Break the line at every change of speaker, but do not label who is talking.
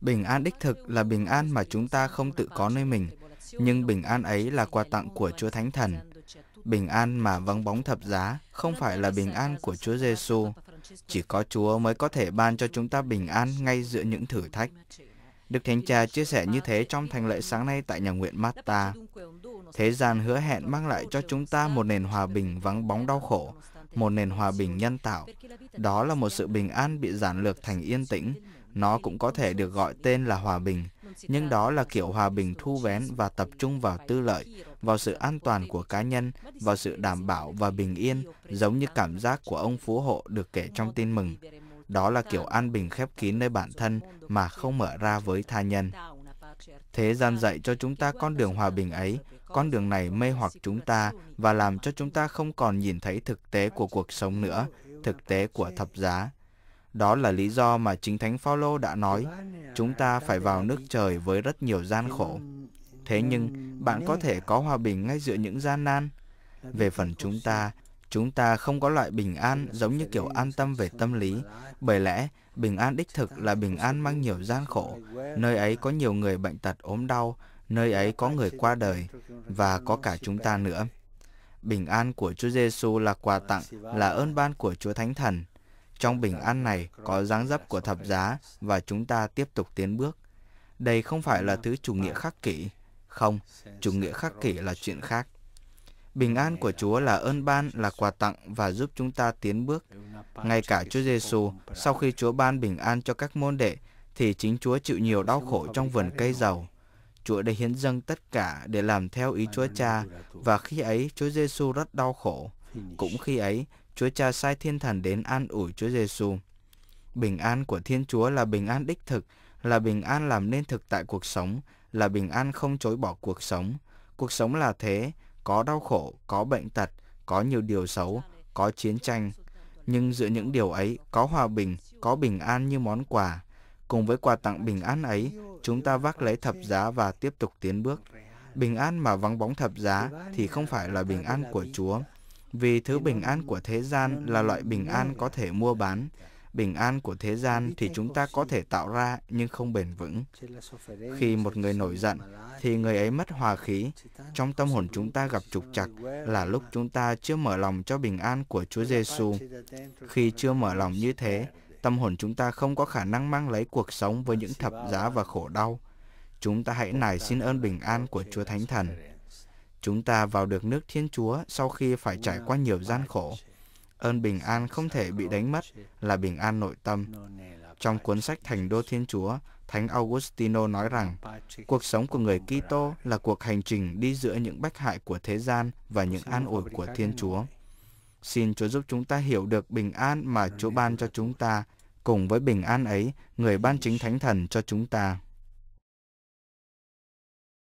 Bình an đích thực là bình an mà chúng ta không tự có nơi mình, nhưng bình an ấy là quà tặng của Chúa Thánh Thần. Bình an mà vắng bóng thập giá không phải là bình an của Chúa Giêsu. Chỉ có Chúa mới có thể ban cho chúng ta bình an ngay giữa những thử thách. Đức Thánh Cha chia sẻ như thế trong thành lễ sáng nay tại nhà nguyện Mata. Thế gian hứa hẹn mang lại cho chúng ta một nền hòa bình vắng bóng đau khổ, một nền hòa bình nhân tạo. Đó là một sự bình an bị giản lược thành yên tĩnh, nó cũng có thể được gọi tên là hòa bình, nhưng đó là kiểu hòa bình thu vén và tập trung vào tư lợi, vào sự an toàn của cá nhân, vào sự đảm bảo và bình yên, giống như cảm giác của ông phú hộ được kể trong tin mừng. Đó là kiểu an bình khép kín nơi bản thân mà không mở ra với tha nhân. Thế gian dạy cho chúng ta con đường hòa bình ấy, con đường này mê hoặc chúng ta và làm cho chúng ta không còn nhìn thấy thực tế của cuộc sống nữa, thực tế của thập giá. Đó là lý do mà chính Thánh Phaolô đã nói, chúng ta phải vào nước trời với rất nhiều gian khổ. Thế nhưng, bạn có thể có hòa bình ngay giữa những gian nan. Về phần chúng ta, chúng ta không có loại bình an giống như kiểu an tâm về tâm lý. Bởi lẽ, bình an đích thực là bình an mang nhiều gian khổ. Nơi ấy có nhiều người bệnh tật ốm đau, nơi ấy có người qua đời, và có cả chúng ta nữa. Bình an của Chúa Giêsu là quà tặng, là ơn ban của Chúa Thánh Thần. Trong bình an này có dáng dấp của thập giá và chúng ta tiếp tục tiến bước. Đây không phải là thứ chủ nghĩa khắc kỷ. Không, chủ nghĩa khắc kỷ là chuyện khác. Bình an của Chúa là ơn ban, là quà tặng và giúp chúng ta tiến bước. Ngay cả Chúa Giêsu, sau khi Chúa ban bình an cho các môn đệ, thì chính Chúa chịu nhiều đau khổ trong vườn cây dầu Chúa đã hiến dâng tất cả để làm theo ý Chúa Cha và khi ấy Chúa Giêsu rất đau khổ. Cũng khi ấy, Chúa Cha sai thiên thần đến an ủi Chúa Giêsu. Bình an của Thiên Chúa là bình an đích thực, là bình an làm nên thực tại cuộc sống, là bình an không chối bỏ cuộc sống. Cuộc sống là thế, có đau khổ, có bệnh tật, có nhiều điều xấu, có chiến tranh. Nhưng giữa những điều ấy có hòa bình, có bình an như món quà. Cùng với quà tặng bình an ấy, chúng ta vác lấy thập giá và tiếp tục tiến bước. Bình an mà vắng bóng thập giá thì không phải là bình an của Chúa. Vì thứ bình an của thế gian là loại bình an có thể mua bán. Bình an của thế gian thì chúng ta có thể tạo ra nhưng không bền vững. Khi một người nổi giận thì người ấy mất hòa khí. Trong tâm hồn chúng ta gặp trục trặc là lúc chúng ta chưa mở lòng cho bình an của Chúa Giêsu. Khi chưa mở lòng như thế, tâm hồn chúng ta không có khả năng mang lấy cuộc sống với những thập giá và khổ đau. Chúng ta hãy nài xin ơn bình an của Chúa Thánh Thần. Chúng ta vào được nước Thiên Chúa sau khi phải trải qua nhiều gian khổ. Ơn bình an không thể bị đánh mất là bình an nội tâm. Trong cuốn sách Thành Đô Thiên Chúa, Thánh Augustino nói rằng, cuộc sống của người Kitô là cuộc hành trình đi giữa những bách hại của thế gian và những an ủi của Thiên Chúa. Xin Chúa giúp chúng ta hiểu được bình an mà Chúa ban cho chúng ta, cùng với bình an ấy, người ban chính Thánh Thần cho chúng ta.